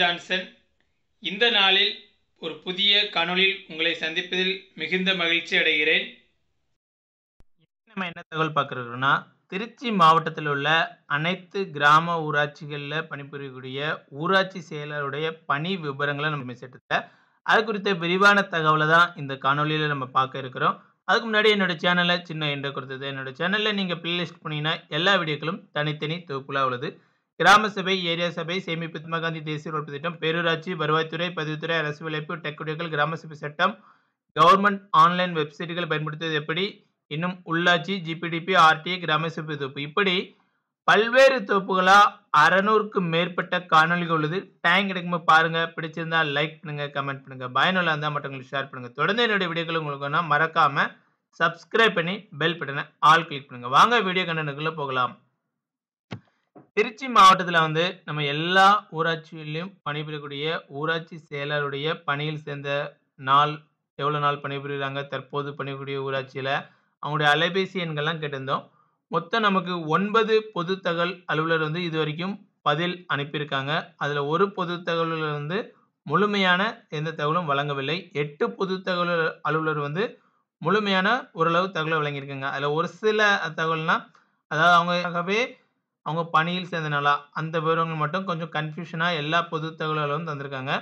Johnson இந்த நாளில் ஒரு புதிய காணொளியில் உங்களை சந்திப்பதில் மிகுந்த மகிழ்ச்சி அடைகிறேன் நம்ம என்ன தகவல் பார்க்குறோம்னா திருச்சி மாவட்டத்தில் உள்ள அனைத்து கிராம ஊராட்சிகளில் பணிபுரியக்கூடிய ஊராட்சி செயலருடைய பணி விவரங்களை நம்ம சேர்த்துல அது குறித்த விரிவான தகவலை தான் இந்த காணொலியில் நம்ம பார்க்க இருக்கிறோம் அதுக்கு முன்னாடி என்னோட சேனலில் சின்ன என்ற கொடுத்தது என்னோடய சேனலில் நீங்கள் பிளேலிஸ்ட் பண்ணிங்கன்னா எல்லா வீடியோக்களும் தனித்தனி தொகுப்புலாக உள்ளது கிராம சபை ஏரியா சபை சேமிப்பு மகாத்மா காந்தி தேசிய வளர்ப்பு திட்டம் பேரூராட்சி வருவாய்த்துறை பதிவுத்துறை அரசு விளைப்பு டெக்குடிகள் கிராம சபை சட்டம் கவர்மெண்ட் ஆன்லைன் வெப்சைட்டுகள் பயன்படுத்துவது எப்படி இன்னும் உள்ளாட்சி ஜிபிடிபி ஆர்டிஐ கிராம சபை தொகுப்பு இப்படி பல்வேறு தொகுப்புகளா அறநூறுக்கு மேற்பட்ட காணொலிகள் உள்ளது டைம் கிடைக்கும்போது பாருங்க பிடிச்சிருந்தா லைக் பண்ணுங்க கமெண்ட் பண்ணுங்க பயனுள்ள இருந்தால் மற்றவங்களுக்கு ஷேர் பண்ணுங்க தொடர்ந்து என்னுடைய வீடியோக்கள் உங்களுக்கு மறக்காம சப்ஸ்கிரைப் பண்ணி பெல் பட்டனை ஆல் கிளிக் பண்ணுங்க வாங்க வீடியோ கண்டனுக்குள்ள போகலாம் திருச்சி மாவட்டத்தில் வந்து நம்ம எல்லா ஊராட்சியிலையும் பணிபுரியக்கூடிய ஊராட்சி செயலருடைய பணியில் சேர்ந்த நாள் எவ்வளோ நாள் பணிபுரிகிறாங்க தற்போது பணிபுரிய ஊராட்சியில் அவங்களுடைய அலைபேசி எண்கள்லாம் கேட்டிருந்தோம் மொத்தம் நமக்கு ஒன்பது பொது தகவல் அலுவலர் வந்து இது வரைக்கும் பதில் அனுப்பியிருக்காங்க அதில் ஒரு பொது தகவலில் வந்து முழுமையான எந்த தகவலும் வழங்கவில்லை எட்டு பொது தகவல் அலுவலர் வந்து முழுமையான ஓரளவு தகவலை வழங்கியிருக்காங்க அதில் ஒரு சில தகவல்னால் அதாவது அவங்கவே அவங்க பணியில் சேர்ந்தனாலா அந்த விவரங்கள் மட்டும் கொஞ்சம் கன்ஃபியூஷனாக எல்லா பொது தகவல்களும் தந்திருக்காங்க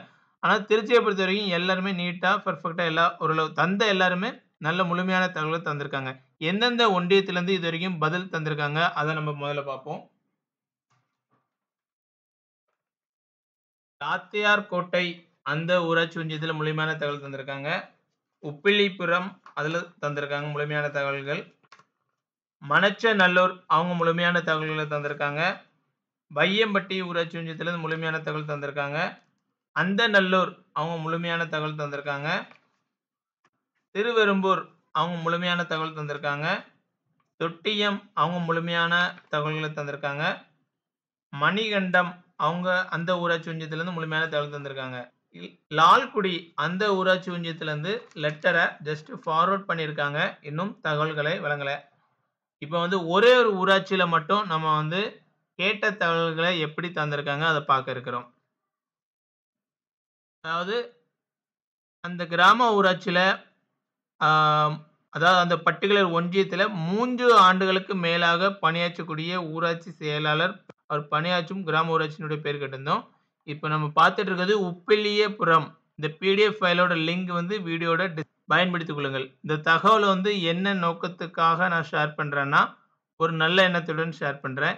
ஆனால் திருச்சியை பொறுத்த வரைக்கும் எல்லாருமே நீட்டாக பர்ஃபெக்டாக எல்லா ஓரளவு தந்த எல்லாருமே நல்ல முழுமையான தகவலை தந்திருக்காங்க எந்தெந்த ஒன்றியத்திலேருந்து இது வரைக்கும் பதில் தந்திருக்காங்க அதை நம்ம முதல்ல பார்ப்போம் தாத்தையார் கோட்டை அந்த ஊராட்சி ஒன்றியத்தில் முழுமையான தகவல் தந்திருக்காங்க உப்பிலிபுரம் அதில் தந்திருக்காங்க முழுமையான தகவல்கள் மணச்ச நல்லூர் அவங்க முழுமையான தகவல்களை தந்திருக்காங்க வையம்பட்டி ஊராட்சி ஒன்றியத்திலேருந்து முழுமையான தகவல் தந்திருக்காங்க அந்த நல்லூர் அவங்க முழுமையான தகவல் தந்திருக்காங்க திருவெரும்பூர் அவங்க முழுமையான தகவல் தந்திருக்காங்க தொட்டியம் அவங்க முழுமையான தகவல்களை தந்திருக்காங்க மணிகண்டம் அவங்க அந்த ஊராட்சி ஒன்றியத்திலேருந்து முழுமையான தகவல் தந்திருக்காங்க லால்குடி அந்த ஊராட்சி ஒன்றியத்திலேருந்து லெட்டரை ஜஸ்ட் ஃபார்வர்ட் பண்ணியிருக்காங்க இன்னும் தகவல்களை வழங்கலை இப்போ வந்து ஒரே ஒரு ஊராட்சியில் மட்டும் நம்ம வந்து கேட்ட தகவல்களை எப்படி தந்திருக்காங்க அதை பார்க்க இருக்கிறோம் அதாவது அந்த கிராம ஊராட்சியில் அதாவது அந்த பர்டிகுலர் ஒன்றியத்தில் மூன்று ஆண்டுகளுக்கு மேலாக பணியாற்றக்கூடிய ஊராட்சி செயலாளர் அவர் பணியாற்றும் கிராம ஊராட்சியினுடைய பேர் கேட்டிருந்தோம் இப்போ நம்ம பார்த்துட்டு இருக்கிறது உப்பிலியபுரம் இந்த பிடிஎஃப் ஃபைலோட லிங்க் வந்து வீடியோட டிஸ் பயன்படுத்திக் கொள்ளுங்கள் இந்த தகவலை வந்து என்ன நோக்கத்துக்காக நான் ஷேர் பண்ணுறேன்னா ஒரு நல்ல எண்ணத்துடன் ஷேர் பண்ணுறேன்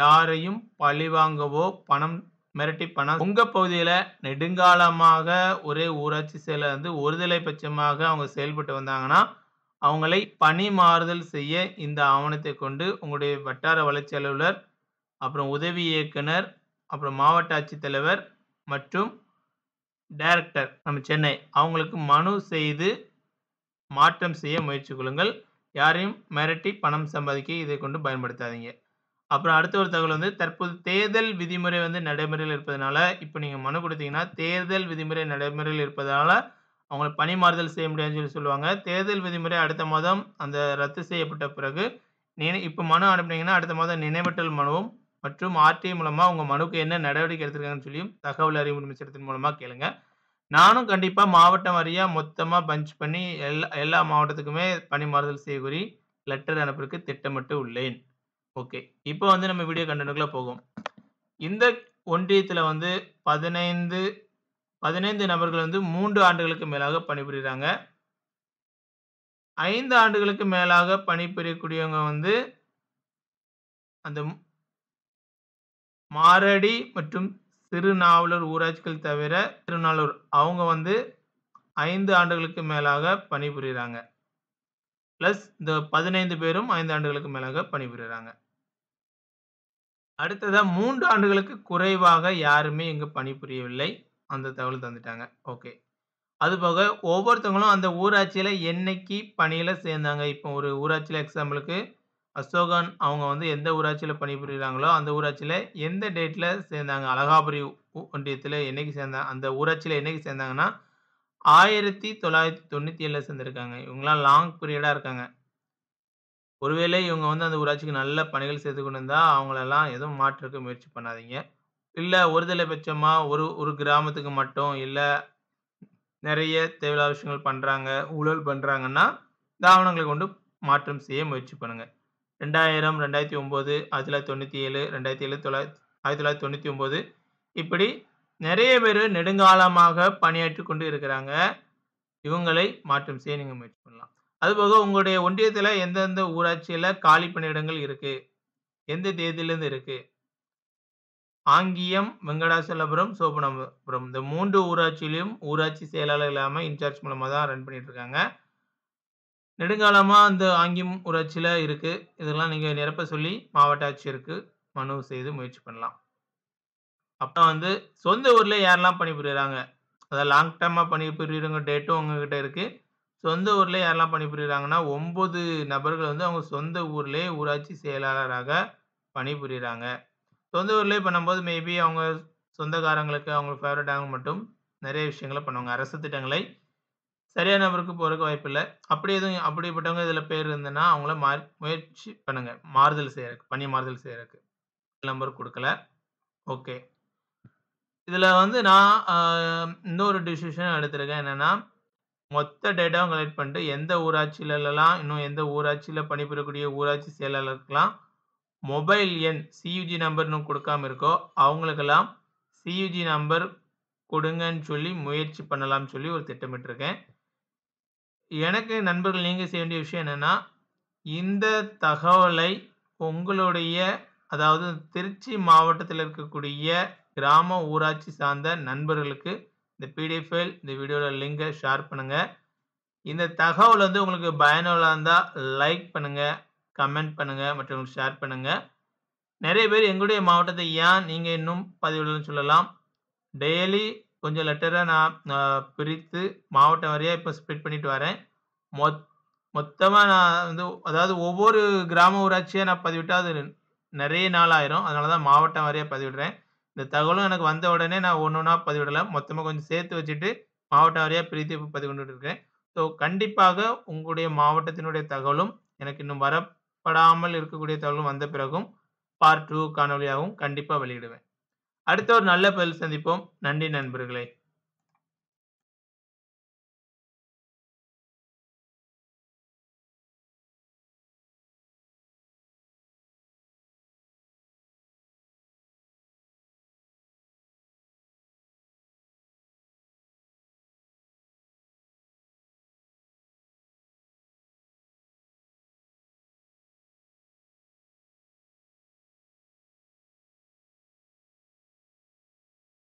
யாரையும் பழிவாங்கவோ பணம் மிரட்டி பணம் உங்கள் பகுதியில் நெடுங்காலமாக ஒரே ஊராட்சி செயலை வந்து ஒருதலை பட்சமாக அவங்க செயல்பட்டு வந்தாங்கன்னா அவங்களை பணி மாறுதல் செய்ய இந்த ஆவணத்தை கொண்டு உங்களுடைய வட்டார வளர்ச்சி அலுவலர் அப்புறம் உதவி இயக்குனர் அப்புறம் மாவட்ட ஆட்சித்தலைவர் மற்றும் டைரக்டர் நம்ம சென்னை அவங்களுக்கு மனு செய்து மாற்றம் செய்ய முயற்சி கொள்ளுங்கள் யாரையும் மிரட்டி பணம் சம்பாதிக்க இதை கொண்டு பயன்படுத்தாதீங்க அப்புறம் அடுத்த ஒரு தகவல் வந்து தற்போது தேர்தல் விதிமுறை வந்து நடைமுறையில் இருப்பதனால இப்போ நீங்கள் மனு கொடுத்தீங்கன்னா தேர்தல் விதிமுறை நடைமுறையில் இருப்பதனால அவங்களை மாறுதல் செய்ய முடியாதுன்னு சொல்லி சொல்லுவாங்க தேர்தல் விதிமுறை அடுத்த மாதம் அந்த ரத்து செய்யப்பட்ட பிறகு நினை இப்போ மனு அனுப்புனீங்கன்னா அடுத்த மாதம் நினைவற்றல் மனுவும் மற்றும் ஆர்டிஐ மூலமாக உங்கள் மனுக்கு என்ன நடவடிக்கை எடுத்திருக்காங்கன்னு சொல்லியும் தகவல் அறிவு அமைச்சகத்தின் மூலமாக கேளுங்கள் நானும் கண்டிப்பாக மாவட்டம் வாரியா மொத்தமாக பஞ்ச் பண்ணி எல்லா எல்லா மாவட்டத்துக்குமே பணிமாறுதல் செய்குறி லெட்டர் அனுப்புறதுக்கு திட்டமிட்டு உள்ளேன் ஓகே இப்போ வந்து நம்ம வீடியோ கண்டனுக்குள்ள போகும் இந்த ஒன்றியத்தில் வந்து பதினைந்து பதினைந்து நபர்கள் வந்து மூன்று ஆண்டுகளுக்கு மேலாக பணிபுரிகிறாங்க ஐந்து ஆண்டுகளுக்கு மேலாக பணிபுரியக்கூடியவங்க வந்து அந்த மாரடி மற்றும் திருநாவலூர் ஊராட்சிகள் தவிர திருநாளூர் அவங்க வந்து ஐந்து ஆண்டுகளுக்கு மேலாக பணிபுரிகிறாங்க ப்ளஸ் இந்த பதினைந்து பேரும் ஐந்து ஆண்டுகளுக்கு மேலாக பணிபுரிகிறாங்க அடுத்ததாக மூன்று ஆண்டுகளுக்கு குறைவாக யாருமே இங்கே பணிபுரியவில்லை அந்த தகவல் தந்துட்டாங்க ஓகே அதுபோக ஒவ்வொருத்தவங்களும் அந்த ஊராட்சியில் என்னைக்கு பணியில் சேர்ந்தாங்க இப்போ ஒரு ஊராட்சியில் எக்ஸாம்பிளுக்கு அசோகன் அவங்க வந்து எந்த ஊராட்சியில் பணிபுரிகிறாங்களோ அந்த ஊராட்சியில் எந்த டேட்டில் சேர்ந்தாங்க அழகாபுரி ஒன்றியத்தில் என்றைக்கு சேர்ந்தாங்க அந்த ஊராட்சியில் என்றைக்கு சேர்ந்தாங்கன்னா ஆயிரத்தி தொள்ளாயிரத்தி தொண்ணூற்றி ஏழில் சேர்ந்துருக்காங்க இவங்களாம் லாங் பீரியடாக இருக்காங்க ஒருவேளை இவங்க வந்து அந்த ஊராட்சிக்கு நல்ல பணிகள் செய்து கொண்டு இருந்தால் அவங்களெல்லாம் எதுவும் மாற்றுக்க முயற்சி பண்ணாதீங்க இல்லை ஒருதலை பட்சமாக ஒரு ஒரு கிராமத்துக்கு மட்டும் இல்லை நிறைய தேவையான விஷயங்கள் பண்ணுறாங்க ஊழல் பண்ணுறாங்கன்னா தாவணங்களை கொண்டு மாற்றம் செய்ய முயற்சி பண்ணுங்கள் ரெண்டாயிரம் ரெண்டாயிரத்தி ஒம்பது ஆயிரத்தி தொள்ளாயிரத்தி தொண்ணூற்றி ஏழு ரெண்டாயிரத்தி ஏழு தொள்ளாயிரத்தி ஆயிரத்தி தொள்ளாயிரத்தி தொண்ணூற்றி ஒம்பது இப்படி நிறைய பேர் நெடுங்காலமாக பணியாற்றி கொண்டு இருக்கிறாங்க இவங்களை மாற்றம் செய்ய நீங்கள் முயற்சி பண்ணலாம் அதுபோக உங்களுடைய ஒன்றியத்தில் எந்தெந்த ஊராட்சியில் காலி பணியிடங்கள் இருக்குது எந்த தேதியிலேருந்து இருக்குது ஆங்கியம் வெங்கடாசலபுரம் சோபனபுரம் இந்த மூன்று ஊராட்சியிலும் ஊராட்சி செயலாளர் இல்லாமல் இன்சார்ஜ் மூலமாக தான் ரன் பண்ணிட்டு இருக்காங்க நெடுங்காலமாக அந்த ஆங்கிம் ஊராட்சியில் இருக்குது இதெல்லாம் நீங்கள் நிரப்ப சொல்லி மாவட்ட ஆட்சியருக்கு மனு செய்து முயற்சி பண்ணலாம் அப்புறம் வந்து சொந்த ஊரில் யாரெல்லாம் புரிகிறாங்க அதாவது லாங் டேர்மாக பணிபுரியுறவங்க டேட்டும் உங்ககிட்ட இருக்குது சொந்த ஊரில் யாரெல்லாம் புரிகிறாங்கன்னா ஒம்பது நபர்கள் வந்து அவங்க சொந்த ஊர்லேயே ஊராட்சி செயலாளராக பணிபுரிகிறாங்க சொந்த ஊர்லேயே பண்ணும்போது மேபி அவங்க சொந்தக்காரங்களுக்கு அவங்களுக்கு ஆகும் மட்டும் நிறைய விஷயங்களை பண்ணுவாங்க அரசு திட்டங்களை சரியான நபருக்கு போறதுக்கு வாய்ப்பு இல்லை அப்படி எதுவும் அப்படிப்பட்டவங்க இதில் பேர் இருந்தேன்னா அவங்கள மாறி முயற்சி பண்ணுங்க மாறுதல் செய்யறதுக்கு பணி மாறுதல் செய்யறதுக்கு நம்பர் கொடுக்கல ஓகே இதில் வந்து நான் இன்னொரு டிசிஷன் எடுத்திருக்கேன் என்னென்னா மொத்த டேட்டாவும் கலெக்ட் பண்ணிட்டு எந்த ஊராட்சியிலலாம் இன்னும் எந்த ஊராட்சியில் பணிபுரியக்கூடிய ஊராட்சி செயலாளருக்கெல்லாம் மொபைல் எண் நம்பர் நம்பர்னு கொடுக்காம இருக்கோ அவங்களுக்கெல்லாம் சியுஜி நம்பர் கொடுங்கன்னு சொல்லி முயற்சி பண்ணலாம்னு சொல்லி ஒரு திட்டமிட்டிருக்கேன் எனக்கு நண்பர்கள் நீங்கள் செய்ய வேண்டிய விஷயம் என்னென்னா இந்த தகவலை உங்களுடைய அதாவது திருச்சி மாவட்டத்தில் இருக்கக்கூடிய கிராம ஊராட்சி சார்ந்த நண்பர்களுக்கு இந்த பிடிஎஃப் இந்த வீடியோவில் லிங்கை ஷேர் பண்ணுங்கள் இந்த தகவல் வந்து உங்களுக்கு பயனுள்ளதாக இருந்தால் லைக் பண்ணுங்கள் கமெண்ட் பண்ணுங்கள் மற்றவங்களுக்கு ஷேர் பண்ணுங்கள் நிறைய பேர் எங்களுடைய மாவட்டத்தை ஏன் நீங்கள் இன்னும் பதிவிடலன்னு சொல்லலாம் டெய்லி கொஞ்சம் லெட்டராக நான் பிரித்து மாவட்டம் வரையா இப்போ ஸ்ப்ளிட் பண்ணிட்டு வரேன் மொத் மொத்தமாக நான் வந்து அதாவது ஒவ்வொரு கிராம ஊராட்சியாக நான் பதிவிட்டால் அது நிறைய நாள் ஆயிரும் அதனால தான் மாவட்டம் வரையா பதிவிடுறேன் இந்த தகவலும் எனக்கு வந்த உடனே நான் ஒன்று ஒன்றா பதிவிடலை மொத்தமாக கொஞ்சம் சேர்த்து வச்சுட்டு மாவட்டம் வரையா பிரித்து இப்போ பதிவிட்டு இருக்கிறேன் ஸோ கண்டிப்பாக உங்களுடைய மாவட்டத்தினுடைய தகவலும் எனக்கு இன்னும் வரப்படாமல் இருக்கக்கூடிய தகவலும் வந்த பிறகும் பார்ட் டூ காணொலியாகவும் கண்டிப்பாக வெளியிடுவேன் அடுத்த ஒரு நல்ல பதில் சந்திப்போம் நன்றி நண்பர்களே